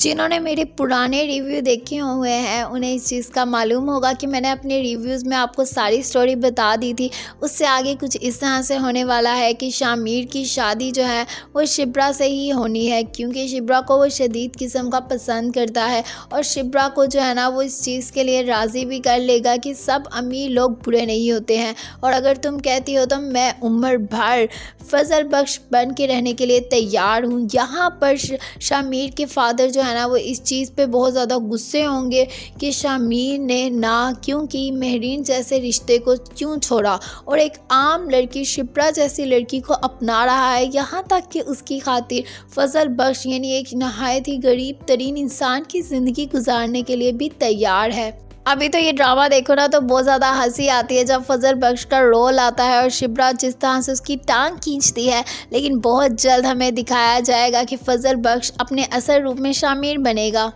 जिन्होंने मेरे पुराने रिव्यू देखे हुए हैं उन्हें इस चीज़ का मालूम होगा कि मैंने अपने रिव्यूज़ में आपको सारी स्टोरी बता दी थी उससे आगे कुछ इस तरह से होने वाला है कि शामिर की शादी जो है वो शिब्रा से ही होनी है क्योंकि शिब्रा को वो शदीद किस्म का पसंद करता है और शिब्रा को जो है ना वो इस चीज़ के लिए राज़ी भी कर लेगा कि सब अमीर लोग बुरे नहीं होते हैं और अगर तुम कहती हो तो मैं उम्र भर फजल बख्श बन के रहने के लिए तैयार हूँ यहाँ पर शामिर के फादर जो है ना वो इस चीज़ पे बहुत ज़्यादा गुस्से होंगे कि शामीर ने ना क्योंकि महरीन जैसे रिश्ते को क्यों छोड़ा और एक आम लड़की शिप्रा जैसी लड़की को अपना रहा है यहाँ तक कि उसकी खातिर फजल बख्श यानी एक नहायत ही गरीब तरीन इंसान की ज़िंदगी गुजारने के लिए भी तैयार है अभी तो ये ड्रामा देखो ना तो बहुत ज़्यादा हंसी आती है जब फजल बख्श का रोल आता है और शिवराज जिस तरह से उसकी टांग खींचती है लेकिन बहुत जल्द हमें दिखाया जाएगा कि फजल बख्श अपने असल रूप में शामिल बनेगा